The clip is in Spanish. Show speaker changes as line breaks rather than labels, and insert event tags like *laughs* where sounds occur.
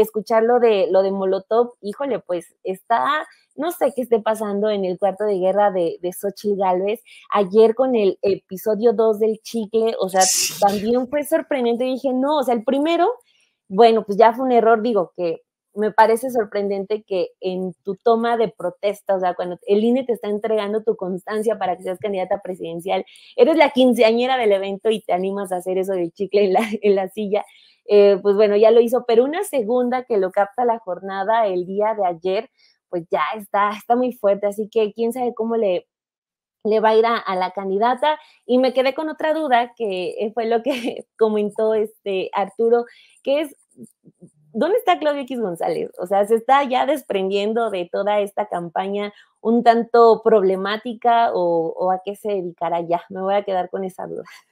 escuchar lo de, lo de Molotov, híjole, pues está, no sé qué esté pasando en el cuarto de guerra de, de Xochitl Galvez. Ayer con el episodio 2 del chicle, o sea, también fue sorprendente. Dije, no, o sea, el primero, bueno, pues ya fue un error, digo, que me parece sorprendente que en tu toma de protesta, o sea, cuando el INE te está entregando tu constancia para que seas candidata presidencial, eres la quinceañera del evento y te animas a hacer eso del chicle en la, en la silla. Eh, pues bueno, ya lo hizo, pero una segunda que lo capta la jornada el día de ayer, pues ya está, está muy fuerte, así que quién sabe cómo le, le va a ir a, la candidata. Y me quedé con otra duda, que eh, fue lo que *laughs* comentó este Arturo, que es, ¿dónde está Claudia X González? O sea, se está ya desprendiendo de toda esta campaña un tanto problemática o, o a qué se dedicará ya. Me voy a quedar con esa duda.